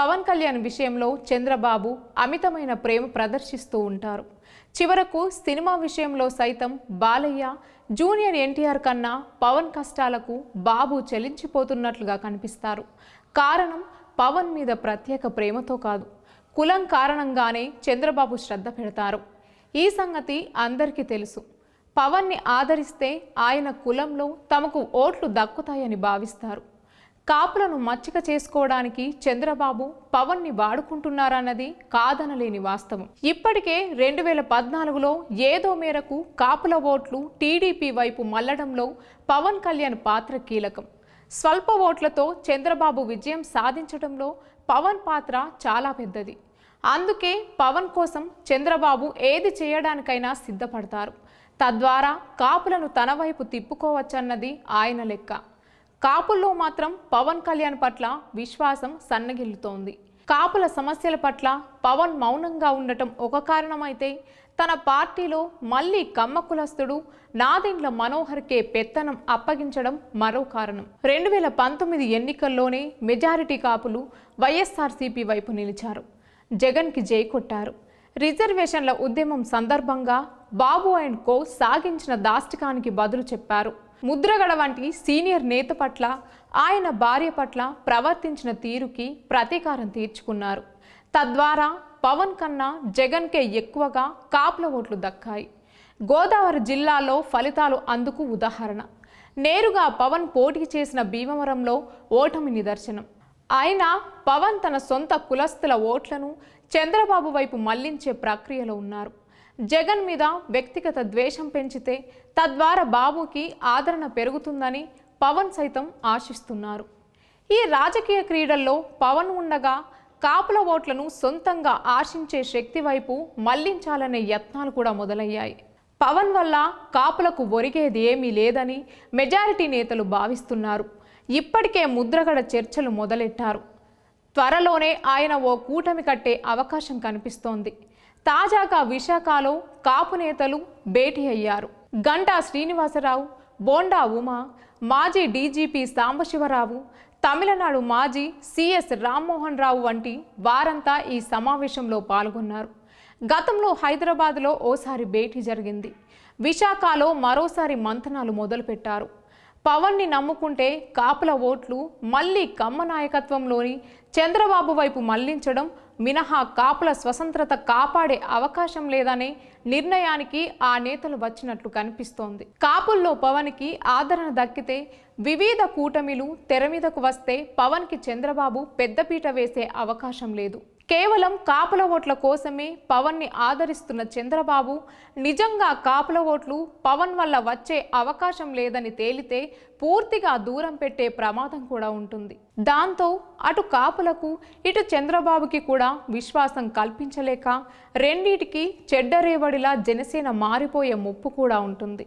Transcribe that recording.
పవన్ కళ్యాణ్ విషయంలో చంద్రబాబు అమితమైన ప్రేమ ప్రదర్శిస్తూ ఉంటారు చివరకు సినిమా విషయంలో సైతం బాలయ్య జూనియర్ ఎన్టీఆర్ కన్నా పవన్ కష్టాలకు బాబు చెలించిపోతున్నట్లుగా కనిపిస్తారు కారణం పవన్ మీద ప్రత్యేక ప్రేమతో కాదు కులం కారణంగానే చంద్రబాబు శ్రద్ధ పెడతారు ఈ సంగతి అందరికీ తెలుసు పవన్ని ఆదరిస్తే ఆయన కులంలో తమకు ఓట్లు దక్కుతాయని భావిస్తారు కాపులను మచ్చిక చేసుకోవడానికి చంద్రబాబు పవన్ ని వాడుకుంటున్నారన్నది కాదనలేని వాస్తవం ఇప్పటికే రెండు వేల పద్నాలుగులో ఏదో మేరకు కాపుల ఓట్లు టీడీపీ వైపు మళ్లడంలో పవన్ కళ్యాణ్ పాత్ర కీలకం స్వల్ప ఓట్లతో చంద్రబాబు విజయం సాధించడంలో పవన్ పాత్ర చాలా పెద్దది అందుకే పవన్ కోసం చంద్రబాబు ఏది చేయడానికైనా సిద్ధపడతారు తద్వారా కాపులను తన వైపు తిప్పుకోవచ్చన్నది ఆయన లెక్క కాపుల్లో మాత్రం పవన్ కళ్యాణ్ పట్ల విశ్వాసం సన్నగిల్లుతోంది కాపుల సమస్యల పట్ల పవన్ మౌనంగా ఉండటం ఒక కారణమైతే తన పార్టీలో మళ్ళీ కమ్మకులస్తుడు నాదెండ్ల మనోహర్కే పెత్తనం అప్పగించడం మరో కారణం రెండు వేల పంతొమ్మిది ఎన్నికల్లోనే మెజారిటీ కాపులు వైఎస్ఆర్సీపీ వైపు నిలిచారు జగన్కి జై కొట్టారు రిజర్వేషన్ల ఉద్యమం సందర్భంగా బాబు అండ్ కో సాగించిన దాష్టికానికి బదులు చెప్పారు ముద్రగడ వంటి సీనియర్ నేత పట్ల ఆయన భార్య పట్ల ప్రవర్తించిన తీరుకి ప్రతీకారం తీర్చుకున్నారు తద్వారా పవన్ కన్నా జగన్కే ఎక్కువగా కాపుల ఓట్లు దక్కాయి గోదావరి జిల్లాలో ఫలితాలు అందుకు ఉదాహరణ నేరుగా పవన్ పోటీ చేసిన భీమవరంలో ఓటమి నిదర్శనం అయినా పవన్ తన సొంత కులస్తుల ఓట్లను చంద్రబాబు వైపు మళ్లించే ప్రక్రియలో ఉన్నారు జగన్ మీద వ్యక్తిగత ద్వేషం పెంచితే తద్వారా బాబుకి ఆదరణ పెరుగుతుందని పవన్ సైతం ఆశిస్తున్నారు ఈ రాజకీయ క్రీడల్లో పవన్ ఉండగా కాపుల ఓట్లను సొంతంగా ఆశించే శక్తి వైపు మళ్లించాలనే యత్నాలు కూడా మొదలయ్యాయి పవన్ వల్ల కాపులకు ఒరిగేది ఏమీ లేదని మెజారిటీ నేతలు భావిస్తున్నారు ఇప్పటికే ముద్రగడ చర్చలు మొదలెట్టారు త్వరలోనే ఆయన ఓ కూటమి కట్టే అవకాశం కనిపిస్తోంది తాజాగా విశాఖలో కాపు నేతలు భేటీ అయ్యారు గంటా శ్రీనివాసరావు బోండా ఉమా మాజీ డీజీపీ సాంబశివరావు తమిళనాడు మాజీ సిఎస్ రామ్మోహన్ రావు వంటి వారంతా ఈ సమావేశంలో పాల్గొన్నారు గతంలో హైదరాబాద్లో ఓసారి భేటీ జరిగింది విశాఖలో మరోసారి మంతనాలు మొదలుపెట్టారు పవన్ని నమ్ముకుంటే కాపుల ఓట్లు మళ్లీ కమ్మ నాయకత్వంలోని చంద్రబాబు వైపు మళ్లించడం మినహా కాపుల స్వతంత్రత కాపాడే అవకాశం లేదనే నిర్ణయానికి ఆ నేతలు వచ్చినట్లు కనిపిస్తోంది కాపుల్లో పవన్కి ఆదరణ దక్కితే వివిధ కూటమిలు తెర మీదకు వస్తే పవన్కి చంద్రబాబు పెద్దపీట వేసే అవకాశం లేదు కేవలం కాపుల ఓట్ల కోసమే పవన్ని ఆదరిస్తున్న చంద్రబాబు నిజంగా కాపుల ఓట్లు పవన్ వల్ల వచ్చే అవకాశం లేదని తేలితే పూర్తిగా దూరం పెట్టే ప్రమాదం కూడా ఉంటుంది దాంతో అటు కాపులకు ఇటు చంద్రబాబుకి కూడా విశ్వాసం కల్పించలేక రెండిటికి చెడ్డరేవడిలా జనసేన మారిపోయే ముప్పు కూడా ఉంటుంది